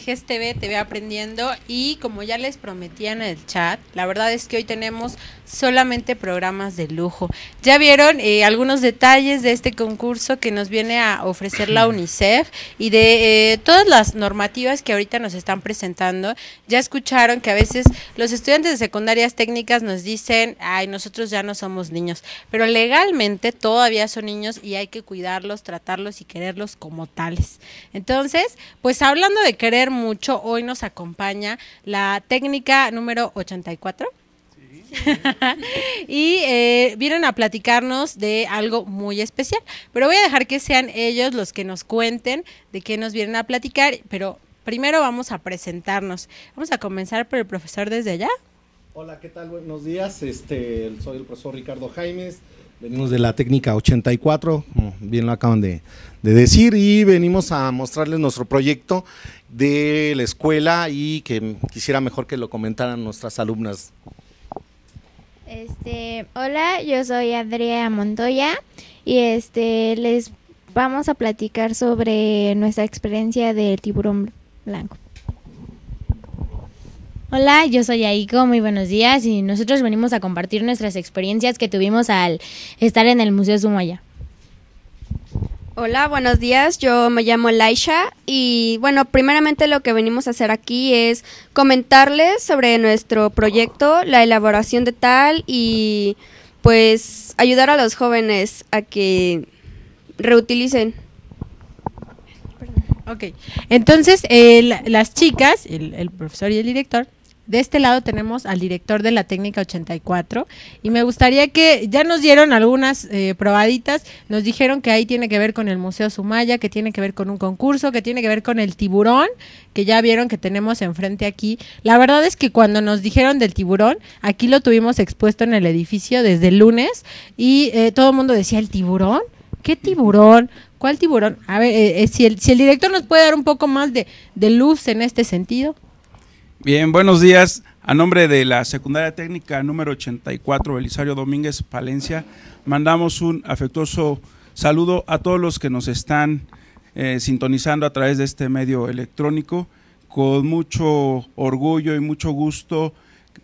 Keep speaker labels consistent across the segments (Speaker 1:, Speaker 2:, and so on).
Speaker 1: GSTV TV, Aprendiendo y como ya les prometía en el chat, la verdad es que hoy tenemos solamente programas de lujo. Ya vieron eh, algunos detalles de este concurso que nos viene a ofrecer la UNICEF y de eh, todas las normativas que ahorita nos están presentando. Ya escucharon que a veces los estudiantes de secundarias técnicas nos dicen, ay, nosotros ya no somos niños, pero legalmente todavía son niños y hay que cuidarlos, tratarlos y quererlos como tales. Entonces, pues hablando de querer mucho, hoy nos acompaña la técnica número 84 y eh, vienen a platicarnos de algo muy especial. Pero voy a dejar que sean ellos los que nos cuenten de qué nos vienen a platicar. Pero primero vamos a presentarnos. Vamos a comenzar por el profesor desde allá.
Speaker 2: Hola, ¿qué tal? Buenos días. Este, soy el profesor Ricardo Jaimes. Venimos de la técnica 84, como bien lo acaban de decir, y venimos a mostrarles nuestro proyecto de la escuela y que quisiera mejor que lo comentaran nuestras alumnas.
Speaker 3: Este, hola, yo soy Andrea Montoya y este les vamos a platicar sobre nuestra experiencia del tiburón blanco.
Speaker 4: Hola, yo soy Aiko, muy buenos días y nosotros venimos a compartir nuestras experiencias que tuvimos al estar en el Museo Sumaya.
Speaker 5: Hola, buenos días. Yo me llamo Laisha y bueno, primeramente lo que venimos a hacer aquí es comentarles sobre nuestro proyecto, la elaboración de tal y pues ayudar a los jóvenes a que reutilicen. Ok, entonces eh, las chicas,
Speaker 1: el profesor y el director, de este lado tenemos al director de la técnica 84 y me gustaría que ya nos dieron algunas eh, probaditas, nos dijeron que ahí tiene que ver con el Museo Sumaya, que tiene que ver con un concurso, que tiene que ver con el tiburón, que ya vieron que tenemos enfrente aquí. La verdad es que cuando nos dijeron del tiburón, aquí lo tuvimos expuesto en el edificio desde el lunes y eh, todo el mundo decía, ¿el tiburón? ¿Qué tiburón? ¿Cuál tiburón? A ver, eh, si, el, si el director nos puede dar un poco más de, de luz en este sentido.
Speaker 6: Bien, buenos días. A nombre de la Secundaria Técnica número 84, Belisario Domínguez Palencia, mandamos un afectuoso saludo a todos los que nos están eh, sintonizando a través de este medio electrónico. Con mucho orgullo y mucho gusto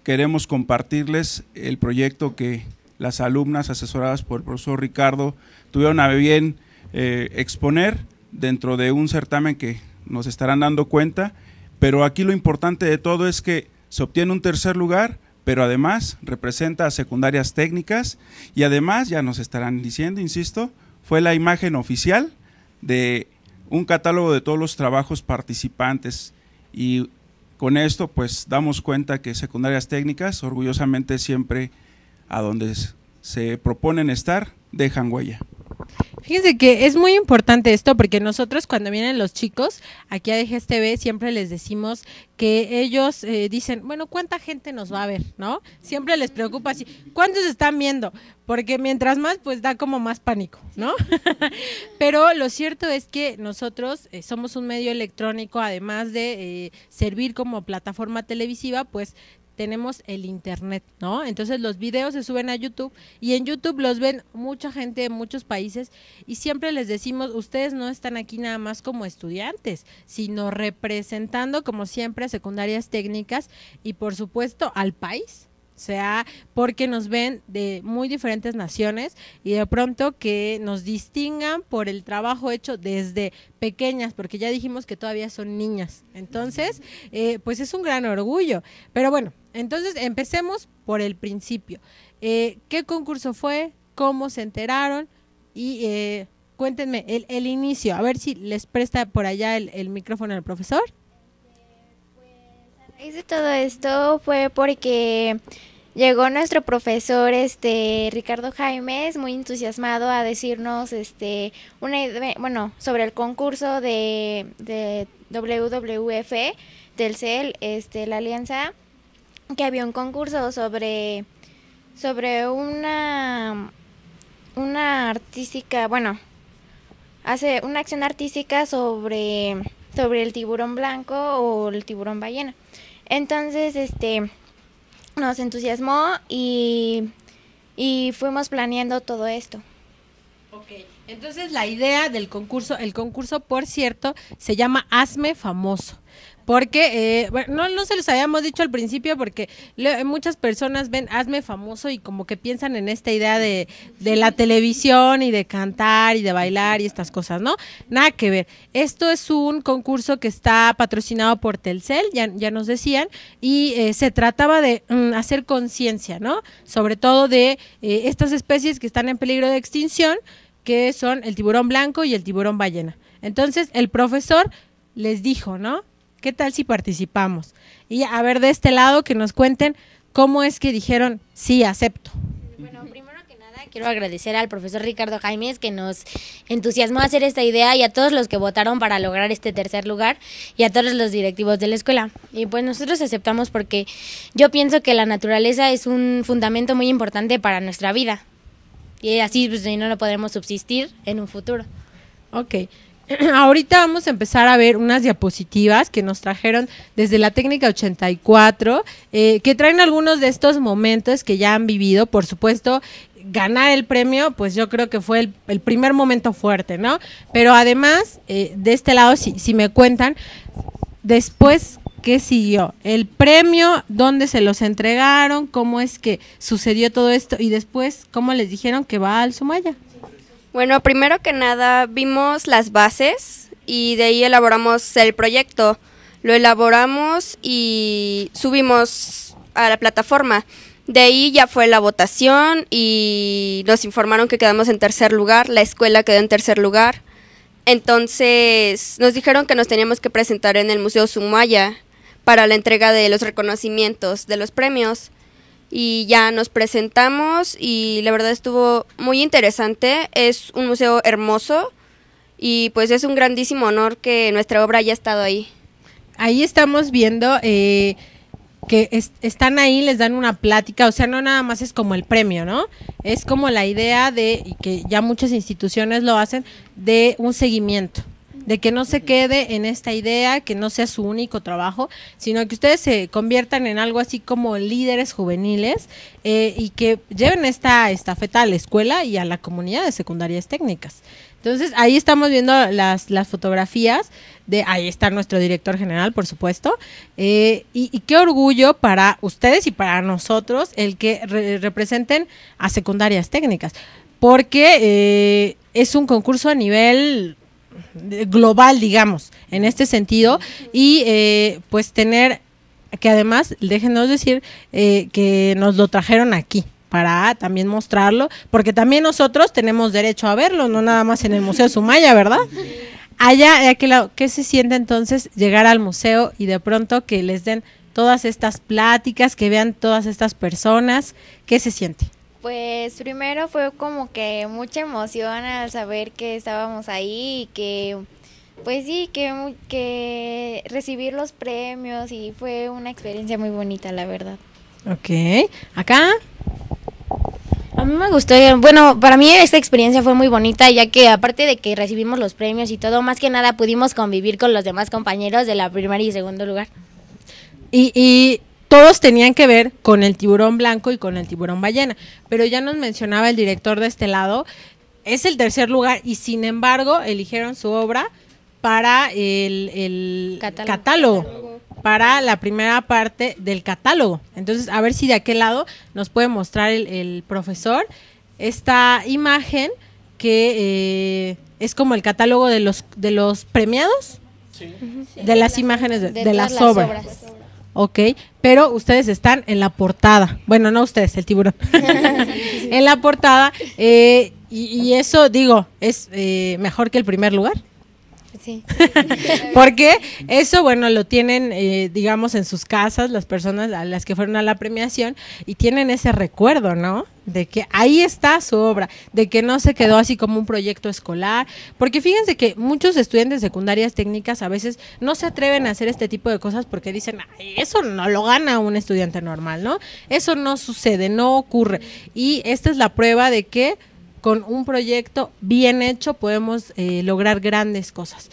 Speaker 6: queremos compartirles el proyecto que las alumnas asesoradas por el profesor Ricardo tuvieron a bien eh, exponer dentro de un certamen que nos estarán dando cuenta pero aquí lo importante de todo es que se obtiene un tercer lugar, pero además representa a secundarias técnicas y además, ya nos estarán diciendo, insisto, fue la imagen oficial de un catálogo de todos los trabajos participantes y con esto pues damos cuenta que secundarias técnicas orgullosamente siempre a donde se proponen estar dejan huella.
Speaker 1: Fíjense que es muy importante esto porque nosotros cuando vienen los chicos aquí a DGSTV, siempre les decimos que ellos eh, dicen, bueno, ¿cuánta gente nos va a ver? ¿No? Siempre les preocupa así, ¿cuántos están viendo? Porque mientras más, pues da como más pánico, ¿no? Pero lo cierto es que nosotros eh, somos un medio electrónico, además de eh, servir como plataforma televisiva, pues tenemos el internet, ¿no? Entonces los videos se suben a YouTube y en YouTube los ven mucha gente de muchos países y siempre les decimos, ustedes no están aquí nada más como estudiantes, sino representando como siempre a secundarias técnicas y por supuesto al país, o sea, porque nos ven de muy diferentes naciones y de pronto que nos distingan por el trabajo hecho desde pequeñas, porque ya dijimos que todavía son niñas. Entonces, eh, pues es un gran orgullo. Pero bueno, entonces, empecemos por el principio. Eh, ¿Qué concurso fue? ¿Cómo se enteraron? Y eh, cuéntenme el, inicio, a ver si les presta por allá el, micrófono al profesor.
Speaker 3: a raíz de todo esto fue porque llegó nuestro profesor este Ricardo Jaimes muy entusiasmado a decirnos este una bueno sobre el concurso de, de WWF del CEL este la alianza que había un concurso sobre, sobre una, una artística, bueno, hace una acción artística sobre, sobre el tiburón blanco o el tiburón ballena. Entonces, este, nos entusiasmó y, y fuimos planeando todo esto.
Speaker 1: Ok, entonces la idea del concurso, el concurso por cierto, se llama Hazme Famoso porque, eh, bueno, no, se los habíamos dicho al principio porque muchas personas ven Hazme famoso y como que piensan en esta idea de, la televisión y de cantar y de bailar y estas cosas, ¿no? Nada que ver. Esto es un concurso que está patrocinado por Telcel, ya, nos decían, y eh, se trataba de mm, hacer conciencia, ¿no? Sobre todo de eh, estas especies que están en peligro de extinción, que son el tiburón blanco y el tiburón ballena. Entonces, el profesor les dijo, ¿no? ¿Qué tal si participamos? Y a ver de este lado que nos cuenten cómo es que dijeron, sí, acepto. Bueno,
Speaker 4: primero que nada quiero agradecer al profesor Ricardo Jaimez que nos entusiasmó a hacer esta idea y a todos los que votaron para lograr este tercer lugar y a todos los directivos de la escuela. Y pues nosotros aceptamos porque yo pienso que la naturaleza es un fundamento muy importante para nuestra vida y así pues no, lo podremos subsistir en un futuro.
Speaker 1: Ok, ahorita vamos a empezar a ver unas diapositivas que nos trajeron desde la técnica 84, eh, que traen algunos de estos momentos que ya han vivido, por supuesto. Ganar el premio, pues yo creo que fue el, primer momento fuerte, ¿no? Pero además, eh, de este lado, si, si me cuentan, después, ¿qué siguió? El premio, dónde se los entregaron, cómo es que sucedió todo esto
Speaker 5: y después, ¿cómo les dijeron que va al Sumaya? Bueno, primero que nada vimos las bases y de ahí elaboramos el proyecto. Lo elaboramos y subimos a la plataforma. De ahí ya fue la votación y nos informaron que quedamos en tercer lugar, la escuela quedó en tercer lugar. Entonces nos dijeron que nos teníamos que presentar en el Museo Sumaya para la entrega de los reconocimientos de los premios y ya nos presentamos y la verdad estuvo muy interesante. Es un museo hermoso y pues es un grandísimo honor que nuestra obra haya estado ahí. Ahí estamos viendo
Speaker 1: eh, que están ahí, les dan una plática, o sea, no nada más es como el premio, ¿no? Es como la idea de, y que ya muchas instituciones lo hacen, de un seguimiento de que no se quede en esta idea, que no sea su único trabajo, sino que ustedes se conviertan en algo así como líderes juveniles eh, y que lleven esta estafeta a la escuela y a la comunidad de secundarias técnicas. Entonces, ahí estamos viendo las, las fotografías de, ahí está nuestro director general, por supuesto, eh, y, qué orgullo para ustedes y para nosotros el que representen a secundarias técnicas, porque eh, es un concurso a nivel global, digamos, en este sentido, y eh, pues tener que además, déjenos decir eh, que nos lo trajeron aquí para también mostrarlo, porque también nosotros tenemos derecho a verlo, no nada más en el Museo Sumaya, ¿verdad? Allá, de ¿qué se siente entonces llegar al museo y de pronto que les den todas estas pláticas, que vean todas estas personas? ¿Qué se siente?
Speaker 3: Pues primero fue como que mucha emoción al saber que estábamos ahí y que, pues sí, que, que recibir los premios y fue una experiencia muy bonita, la verdad.
Speaker 4: Ok, acá. A mí me gustó, eh, bueno, para mí esta experiencia fue muy bonita, ya que aparte de que recibimos los premios y todo, más que nada pudimos convivir con los demás compañeros de la primera y segundo lugar.
Speaker 1: Y, y todos tenían que ver con el tiburón blanco y con el tiburón ballena, pero ya nos mencionaba el director de este lado, es el tercer lugar y sin embargo eligieron su obra para el, catálogo. para la primera parte del catálogo. Entonces, a ver si de aquel lado nos puede mostrar el, profesor esta imagen que eh, es como el catálogo de los, de los premiados, de las imágenes, de, las, obras. Ok, pero ustedes están en la portada. Bueno, no ustedes, el tiburón. en la portada. Eh, y, eso, digo, es eh, mejor que el primer lugar. Porque eso, bueno, lo tienen, eh, digamos, en sus casas las personas a las que fueron a la premiación y tienen ese recuerdo, ¿no? De que ahí está su obra, de que no se quedó así como un proyecto escolar, porque fíjense que muchos estudiantes secundarias técnicas a veces no se atreven a hacer este tipo de cosas porque dicen, eso no lo gana un estudiante normal, ¿no? Eso no sucede, no ocurre. Y esta es la prueba de que con un proyecto bien hecho podemos eh, lograr grandes cosas.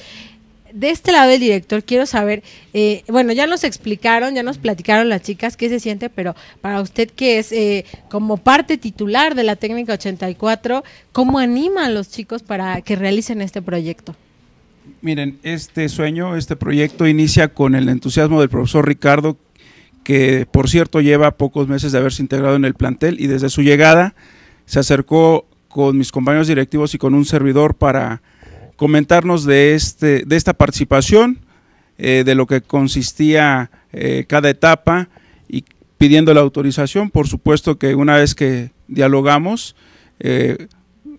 Speaker 1: De este lado del director quiero saber, eh, bueno, ya nos explicaron, ya nos platicaron las chicas qué se siente, pero para usted que es eh, como parte titular de la técnica 84, ¿cómo anima a los chicos para que realicen este proyecto?
Speaker 6: Miren, este sueño, este proyecto inicia con el entusiasmo del profesor Ricardo, que por cierto lleva pocos meses de haberse integrado en el plantel y desde su llegada se acercó con mis compañeros directivos y con un servidor para comentarnos de, este, de esta participación, eh, de lo que consistía eh, cada etapa y pidiendo la autorización. Por supuesto que una vez que dialogamos, eh,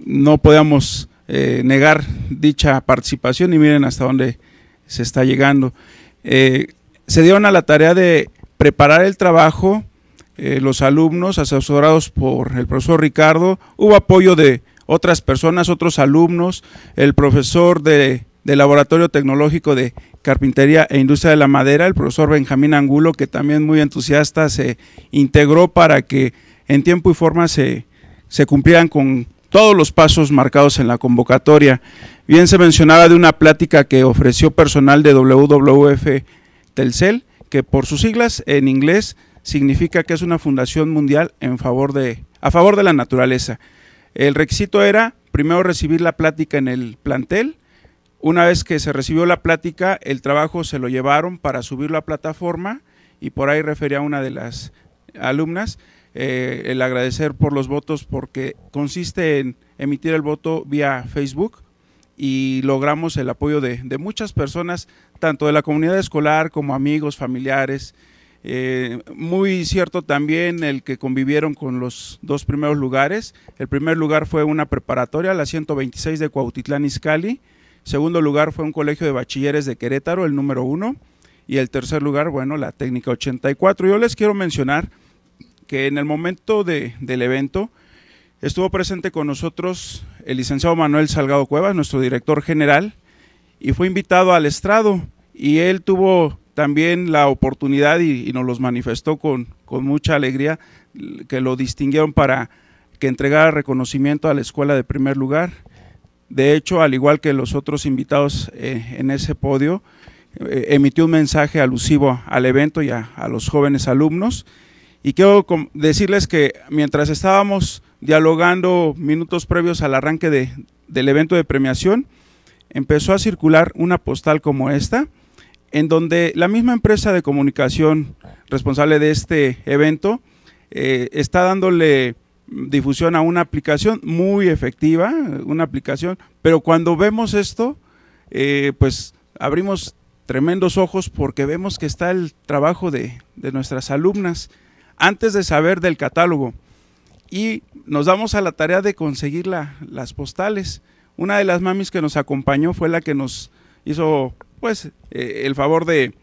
Speaker 6: no podíamos negar dicha participación y miren hasta dónde se está llegando. se dieron a la tarea de preparar el trabajo, eh, los alumnos asesorados por el profesor Ricardo, hubo apoyo de otras personas, otros alumnos, el profesor de, del Laboratorio Tecnológico de Carpintería e Industria de la Madera, el profesor Benjamín Angulo, que también muy entusiasta se integró para que en tiempo y forma se, se cumplieran con todos los pasos marcados en la convocatoria. Bien se mencionaba de una plática que ofreció personal de WWF Telcel, que por sus siglas en inglés significa que es una fundación mundial en favor de, a favor de la naturaleza. El requisito era primero recibir la plática en el plantel. Una vez que se recibió la plática, el trabajo se lo llevaron para subir la plataforma y por ahí refería a una de las alumnas eh, el agradecer por los votos porque consiste en emitir el voto vía Facebook y logramos el apoyo de, de muchas personas, tanto de la comunidad escolar como amigos, familiares, eh, muy cierto también el que convivieron con los dos primeros lugares. El primer lugar fue una preparatoria, la 126 de Cuautitlán Izcalli. Segundo lugar fue un colegio de bachilleres de Querétaro, el número uno. Y el tercer lugar, bueno, la técnica 84. Yo les quiero mencionar que en el momento del evento estuvo presente con nosotros el licenciado Manuel Salgado Cuevas, nuestro director general, y fue invitado al estrado. Y él tuvo también la oportunidad y, nos los manifestó con, mucha alegría, que lo distinguieron para que entregara reconocimiento a la escuela de primer lugar. De hecho, al igual que los otros invitados eh, en ese podio, eh, emitió un mensaje alusivo al evento y a, los jóvenes alumnos. Y quiero decirles que mientras estábamos dialogando minutos previos al arranque del evento de premiación, empezó a circular una postal como esta, en donde la misma empresa de comunicación responsable de este evento eh, está dándole difusión a una aplicación muy efectiva, una aplicación, pero cuando vemos esto, eh, pues abrimos tremendos ojos porque vemos que está el trabajo de, nuestras alumnas antes de saber del catálogo y nos damos a la tarea de conseguir las postales. Una de las mamis que nos acompañó fue la que nos hizo pues eh, el favor de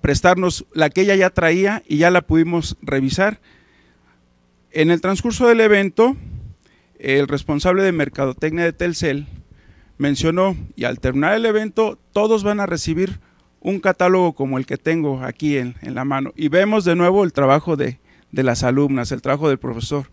Speaker 6: prestarnos la que ella ya traía y ya la pudimos revisar. En el transcurso del evento, el responsable de Mercadotecnia de Telcel mencionó, y al terminar el evento, todos van a recibir un catálogo como el que tengo aquí en, la mano. Y vemos de nuevo el trabajo de, de las alumnas, el trabajo del profesor.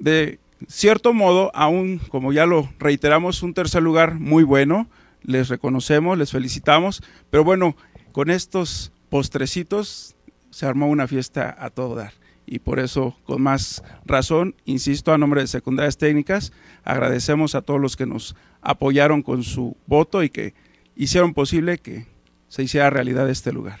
Speaker 6: De cierto modo, aún, como ya lo reiteramos, un tercer lugar muy bueno, les reconocemos, les felicitamos, pero bueno, con estos postrecitos se armó una fiesta a todo dar. Y por eso, con más razón, insisto, a nombre de Secundarias Técnicas, agradecemos a todos los que nos apoyaron con su voto y que hicieron posible que se hiciera realidad este lugar.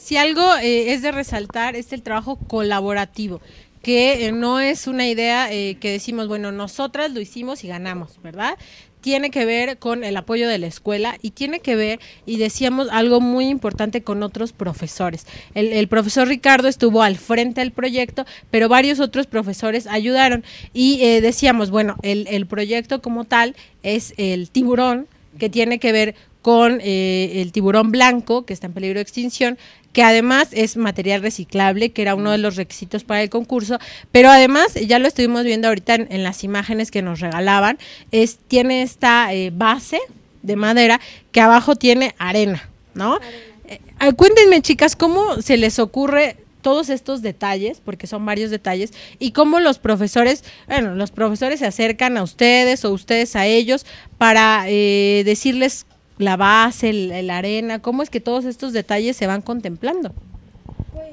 Speaker 1: Si algo eh, es de resaltar es el trabajo colaborativo, que eh, no es una idea eh, que decimos, bueno, nosotras lo hicimos y ganamos, ¿verdad? tiene que ver con el apoyo de la escuela y tiene que ver, y decíamos algo muy importante con otros profesores. El, el, profesor Ricardo estuvo al frente del proyecto, pero varios otros profesores ayudaron y eh, decíamos, bueno, el, el proyecto como tal es el tiburón que tiene que ver con eh, el tiburón blanco, que está en peligro de extinción, que además es material reciclable, que era uno de los requisitos para el concurso, pero además, ya lo estuvimos viendo ahorita en, las imágenes que nos regalaban, es, tiene esta eh, base de madera que abajo tiene arena, ¿no? Eh, cuéntenme, chicas, ¿cómo se les ocurre todos estos detalles, porque son varios detalles, y cómo los profesores, bueno, los profesores se acercan a ustedes o ustedes a ellos para decirles la base, la arena, cómo es que todos estos detalles se
Speaker 4: van contemplando. Pues,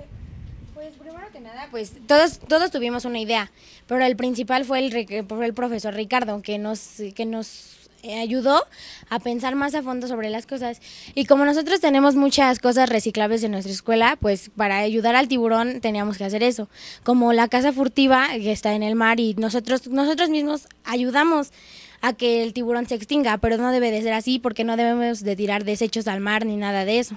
Speaker 4: pues, primero que nada, pues todos, todos tuvimos una idea, pero el principal fue el, fue el profesor Ricardo, que nos, que nos ayudó a pensar más a fondo sobre las cosas. Y como nosotros tenemos muchas cosas reciclables en nuestra escuela, pues para ayudar al tiburón teníamos que hacer eso. Como la casa furtiva que está en el mar y nosotros, nosotros mismos ayudamos a que el tiburón se extinga, pero no debe de ser así porque no debemos de tirar desechos al mar ni nada de eso.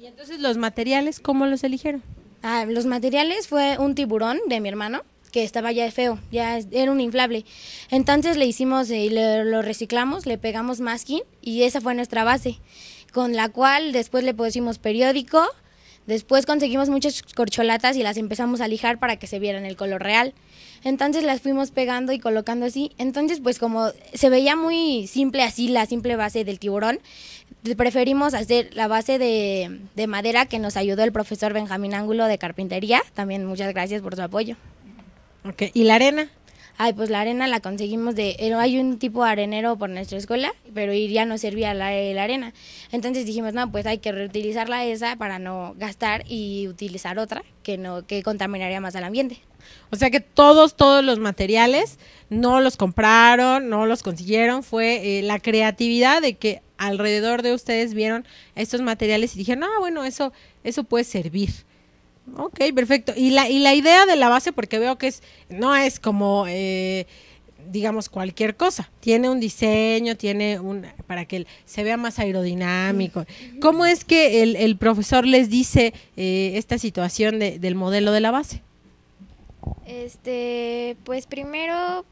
Speaker 4: Y entonces los materiales, ¿cómo los eligieron? Ah, los materiales fue un tiburón de mi hermano que estaba ya feo, ya era un inflable. Entonces le hicimos eh, y lo reciclamos, le pegamos masking y esa fue nuestra base, con la cual después le pusimos periódico, después conseguimos muchas corcholatas y las empezamos a lijar para que se vieran el color real. Entonces las fuimos pegando y colocando así. Entonces, pues como se veía muy simple así la simple base del tiburón, preferimos hacer la base de, madera que nos ayudó el profesor Benjamín Ángulo de Carpintería. También muchas gracias por su apoyo. ¿y la arena? Ay, pues la arena la conseguimos de... Eh, hay un tipo de arenero por nuestra escuela, pero ya no servía la, eh, la, arena. Entonces dijimos, no, pues hay que reutilizarla esa para no gastar y utilizar otra que, no, que contaminaría más al ambiente.
Speaker 1: O sea que todos, todos los materiales no los compraron, no los consiguieron, fue eh, la creatividad de que alrededor de ustedes vieron estos materiales y dijeron, ah, bueno, eso, eso puede servir. Ok, perfecto. Y la, y la idea de la base, porque veo que es, no es como, eh, digamos, cualquier cosa. Tiene un diseño, tiene un, para que se vea más aerodinámico. ¿Cómo es que el, profesor les dice eh, esta situación del modelo de la base?
Speaker 3: Este, pues primero,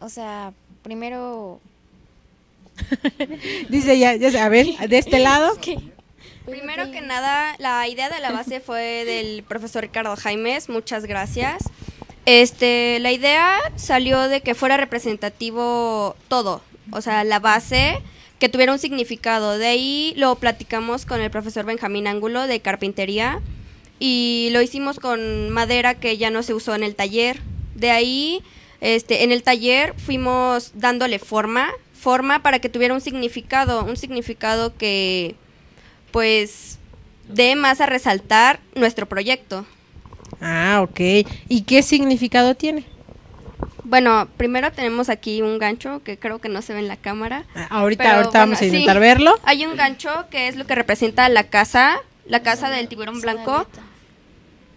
Speaker 3: o sea,
Speaker 5: primero...
Speaker 1: Dice ya, ya, a ver, de este lado.
Speaker 5: Primero que nada, la idea de la base fue del profesor Ricardo Jaimes, muchas gracias. Este, la idea salió de que fuera representativo todo, o sea, la base que tuviera un significado. De ahí lo platicamos con el profesor Benjamín Ángulo de carpintería y lo hicimos con madera que ya no se usó en el taller. De ahí, este, en el taller fuimos dándole forma, forma para que tuviera un significado, un significado que pues dé más a resaltar nuestro proyecto.
Speaker 1: Ah, ok. ¿Y qué significado tiene?
Speaker 5: Bueno, primero tenemos aquí un gancho que creo que no se ve en la cámara.
Speaker 1: Ah, ahorita, vamos a intentar verlo.
Speaker 5: Hay un gancho que es lo que representa la casa, la casa del tiburón blanco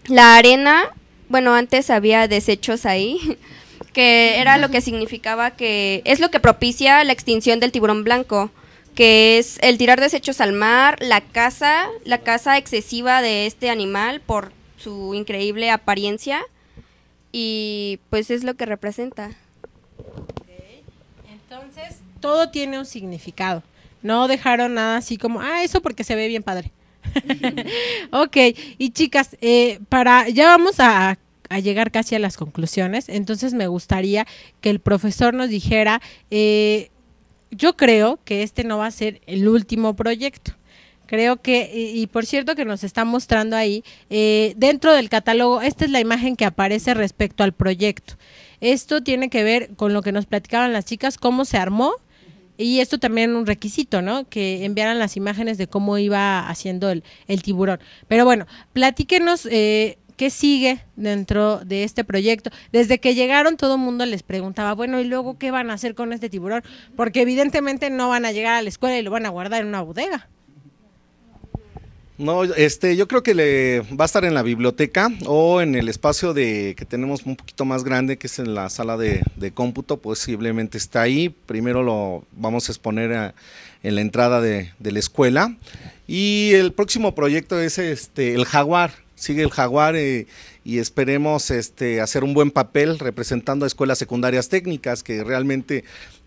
Speaker 5: la arena, bueno, antes había desechos ahí, que era lo que significaba que es lo que propicia la extinción del tiburón blanco, que es el tirar desechos al mar, la caza, la caza excesiva de este animal por su increíble apariencia y pues es lo que representa.
Speaker 1: Entonces, todo tiene un significado. No dejaron nada así como, ah, eso porque se ve bien padre. ok, y chicas, eh, para ya vamos a, llegar casi a las conclusiones, entonces me gustaría que el profesor nos dijera, eh, yo creo que este no va a ser el último proyecto. Creo que, y, por cierto que nos está mostrando ahí, eh, dentro del catálogo, esta es la imagen que aparece respecto al proyecto. Esto tiene que ver con lo que nos platicaban las chicas, cómo se armó, y esto también un requisito, ¿no? Que enviaran las imágenes de cómo iba haciendo el, tiburón. Pero bueno, platíquenos eh, qué sigue dentro de este proyecto. Desde que llegaron todo el mundo les preguntaba, bueno, ¿y luego qué van a hacer con este tiburón? Porque evidentemente no van a llegar a la escuela y lo van a guardar en una bodega.
Speaker 2: No, este, yo creo que le va a estar en la biblioteca o en el espacio de que tenemos un poquito más grande, que es en la sala de, cómputo, posiblemente está ahí. Primero lo vamos a exponer en la entrada de, la escuela. Y el próximo proyecto es este el jaguar. Sigue el jaguar eh, y esperemos este, hacer un buen papel representando a escuelas secundarias técnicas que realmente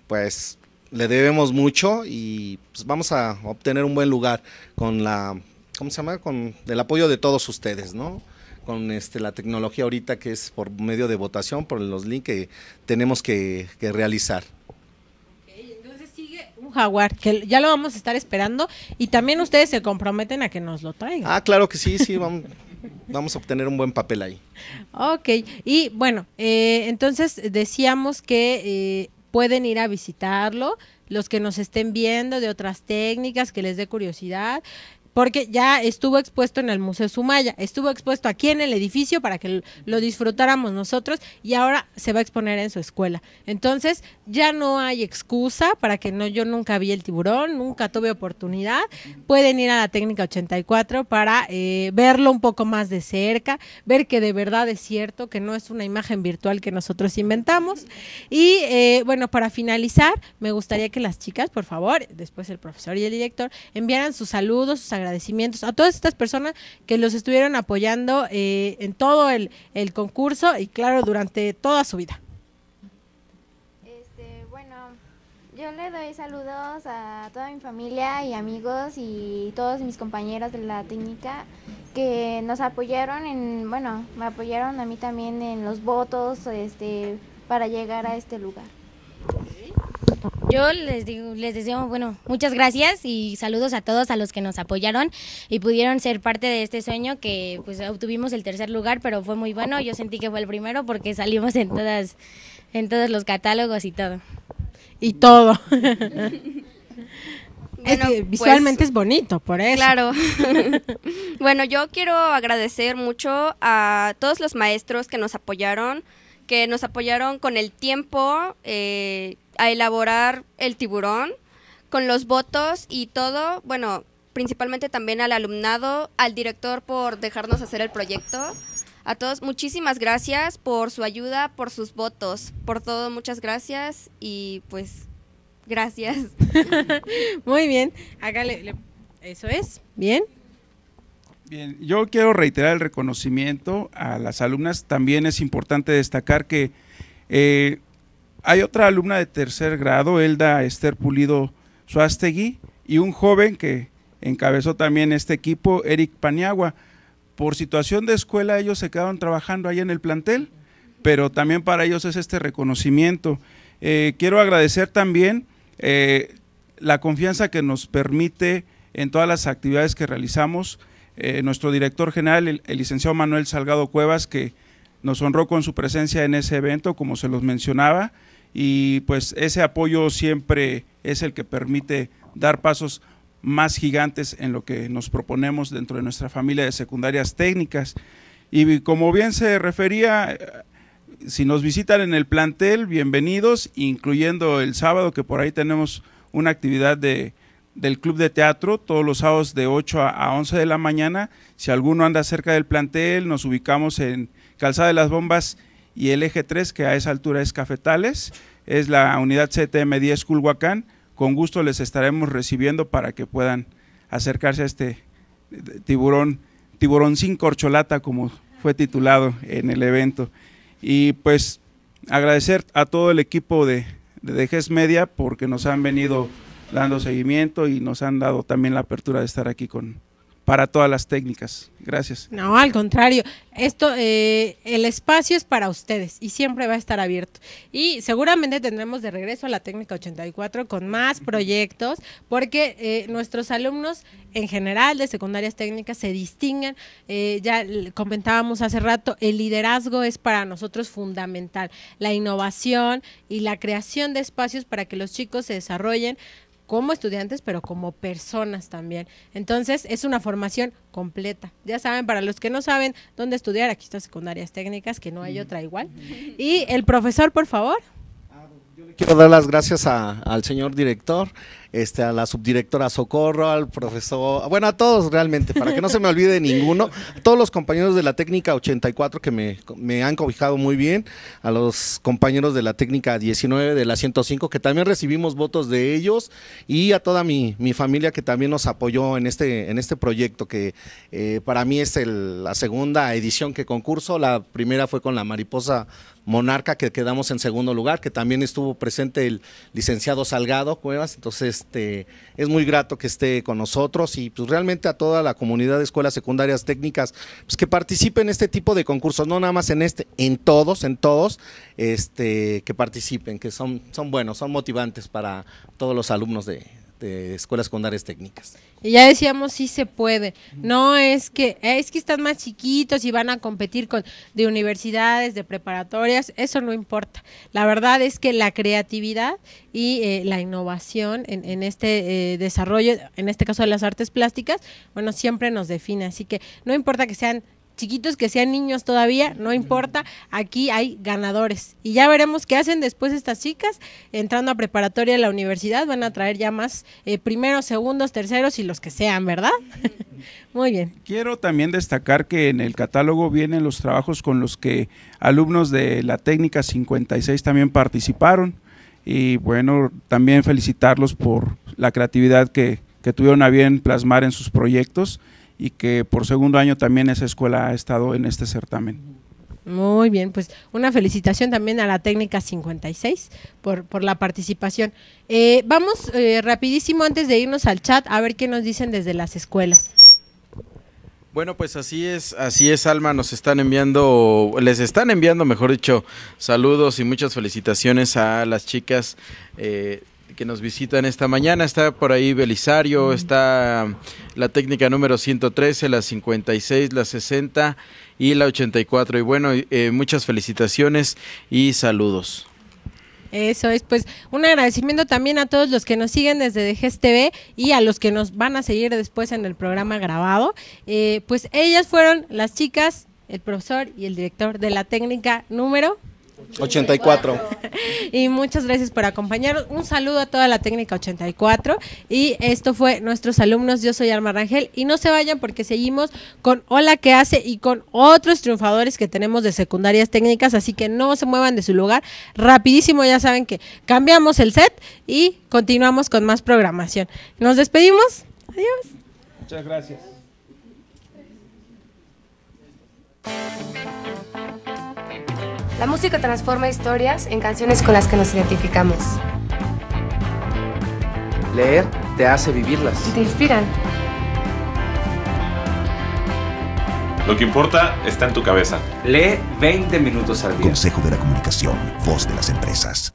Speaker 2: pues le debemos mucho y pues, vamos a obtener un buen lugar con la ¿cómo se llama? Con el apoyo de todos ustedes, ¿no? Con este, la tecnología ahorita que es por medio de votación, por los links que tenemos que, que
Speaker 1: un jaguar, que ya lo vamos a estar esperando y también ustedes se comprometen a que nos lo traigan.
Speaker 2: Ah, claro que sí, sí, vamos, a obtener un buen papel ahí.
Speaker 1: Ok, y bueno, eh, entonces decíamos que eh, pueden ir a visitarlo, los que nos estén viendo de otras técnicas, que les dé curiosidad, porque ya estuvo expuesto en el Museo Sumaya, estuvo expuesto aquí en el edificio para que lo disfrutáramos nosotros y ahora se va a exponer en su escuela. Entonces, ya no hay excusa para que no yo nunca vi el tiburón, nunca tuve oportunidad. Pueden ir a la técnica 84 para eh, verlo un poco más de cerca, ver que de verdad es cierto, que no es una imagen virtual que nosotros inventamos. Y eh, bueno, para finalizar, me gustaría que las chicas, por favor, después el profesor y el director, enviaran sus saludos, sus agradecimientos agradecimientos a todas estas personas que los estuvieron apoyando eh, en todo el, concurso y claro, durante toda su vida.
Speaker 3: Este, bueno, yo le doy saludos a toda mi familia y amigos y todos mis compañeros de la técnica que nos apoyaron en, bueno, me apoyaron a mí también en los votos este, para llegar a este lugar.
Speaker 4: Yo les digo, les deseo, bueno, muchas gracias y saludos a todos a los que nos apoyaron y pudieron ser parte de este sueño que pues obtuvimos el tercer lugar, pero fue muy bueno. Yo sentí que fue el primero porque salimos en todas en todos los catálogos y todo.
Speaker 1: Y todo.
Speaker 4: Pues, visualmente es
Speaker 1: bonito, por eso. Claro.
Speaker 5: bueno, yo quiero agradecer mucho a todos los maestros que nos apoyaron, que nos apoyaron con el tiempo eh, a elaborar el tiburón, con los votos y todo, bueno, principalmente también al alumnado, al director por dejarnos hacer el proyecto. A todos, muchísimas gracias por su ayuda, por sus votos, por todo, muchas gracias y pues gracias. Muy bien, hágale,
Speaker 1: eso es,
Speaker 6: bien. Bien, yo quiero reiterar el reconocimiento a las alumnas. También es importante destacar que eh, hay otra alumna de tercer grado, Elda Esther Pulido Suastegui y un joven que encabezó también este equipo, Eric Paniagua. Por situación de escuela, ellos se quedaron trabajando ahí en el plantel, pero también para ellos es este reconocimiento. Eh, quiero agradecer también eh, la confianza que nos permite en todas las actividades que realizamos eh, nuestro director general, el, el, licenciado Manuel Salgado Cuevas, que nos honró con su presencia en ese evento, como se los mencionaba, y pues ese apoyo siempre es el que permite dar pasos más gigantes en lo que nos proponemos dentro de nuestra familia de secundarias técnicas. Y como bien se refería, eh, si nos visitan en el plantel, bienvenidos, incluyendo el sábado que por ahí tenemos una actividad de del Club de Teatro todos los sábados de 8 a 11 de la mañana. Si alguno anda cerca del plantel, nos ubicamos en Calzada de las Bombas y el eje 3, que a esa altura es Cafetales. Es la unidad CTM10 Culhuacán. Con gusto les estaremos recibiendo para que puedan acercarse a este eh, tiburón, tiburón sin corcholata, como fue titulado en el evento. Y pues agradecer a todo el equipo de, de Media porque nos han venido dando seguimiento y nos han dado también la apertura de estar aquí con para todas las técnicas. Gracias.
Speaker 1: No, al contrario, esto, eh, el espacio es para ustedes y siempre va a estar abierto. Y seguramente tendremos de regreso a la técnica 84 con más proyectos, porque eh, nuestros alumnos en general de secundarias técnicas se distinguen. Eh, ya comentábamos hace rato, el liderazgo es para nosotros fundamental, la innovación y la creación de espacios para que los chicos se desarrollen como estudiantes, pero como personas también. Entonces, es una formación completa. Ya saben, para los que no saben dónde estudiar, aquí está secundarias técnicas, que no hay otra igual. Y el profesor, por favor. Ah,
Speaker 2: yo Quiero dar las gracias al señor director. Este, a la subdirectora Socorro, al profesor, bueno, a todos realmente, para que no se me olvide ninguno, a todos los compañeros de la técnica 84 que me, han cobijado muy bien, a los compañeros de la técnica 19 de la 105 que también recibimos votos de ellos y a toda mi, familia que también nos apoyó en este, en este proyecto que eh, para mí es el, la segunda edición que concurso, la primera fue con la mariposa monarca que quedamos en segundo lugar, que también estuvo presente el licenciado Salgado Cuevas, entonces este, es muy grato que esté con nosotros y pues realmente a toda la comunidad de escuelas secundarias técnicas pues, que participen en este tipo de concursos, no nada más en este, en todos, en todos, este, que participen, que son, son buenos, son motivantes para todos los alumnos de, de escuelas secundarias técnicas.
Speaker 1: Y ya decíamos, sí se puede. No es que, eh, es que están más chiquitos y van a competir con de universidades, de preparatorias, eso no importa. La verdad es que la creatividad y eh, la innovación en, este eh, desarrollo, en este caso de las artes plásticas, bueno, siempre nos define. Así que no importa que sean chiquitos que sean niños todavía, no importa, aquí hay ganadores. Y ya veremos qué hacen después estas chicas, entrando a preparatoria a la universidad, van a traer ya más eh, primeros, segundos, terceros y los que sean, ¿verdad? Muy bien.
Speaker 6: Quiero también destacar que en el catálogo vienen los trabajos con los que alumnos de la técnica 56 también participaron. Y bueno, también felicitarlos por la creatividad que tuvieron a bien plasmar en sus proyectos y que por segundo año también esa escuela ha estado en este certamen.
Speaker 1: Muy bien, pues una felicitación también a la técnica 56 por, por la participación. Eh, vamos eh, rapidísimo antes de irnos al chat a ver qué nos dicen desde las escuelas.
Speaker 6: Bueno, pues así es, así es, Alma, nos están enviando, les están enviando, mejor dicho, saludos y muchas felicitaciones a las chicas. Eh, que nos visitan esta mañana. Está por ahí Belisario, está la técnica número 113, la 56, la 60 y la 84. Y bueno, eh, muchas felicitaciones y saludos.
Speaker 1: Eso es, pues un agradecimiento también a todos los que nos siguen desde gestv y a los que nos van a seguir después en el programa grabado. Eh, pues ellas fueron las chicas, el profesor y el director de la técnica número
Speaker 2: 84.
Speaker 1: y muchas gracias por acompañarnos. Un saludo a toda la técnica 84. Y esto fue nuestros alumnos. Yo soy Alma Rangel. Y no se vayan porque seguimos con Hola que hace y con otros triunfadores que tenemos de secundarias técnicas. Así que no se muevan de su lugar. Rapidísimo, ya saben que cambiamos el set y continuamos con más programación. Nos despedimos.
Speaker 6: Adiós. Muchas gracias.
Speaker 4: La música transforma historias en canciones con las que nos identificamos.
Speaker 2: Leer te hace vivirlas. Te inspiran. Lo que importa está en tu cabeza. Lee 20 minutos al día. Consejo de la Comunicación, voz de las empresas.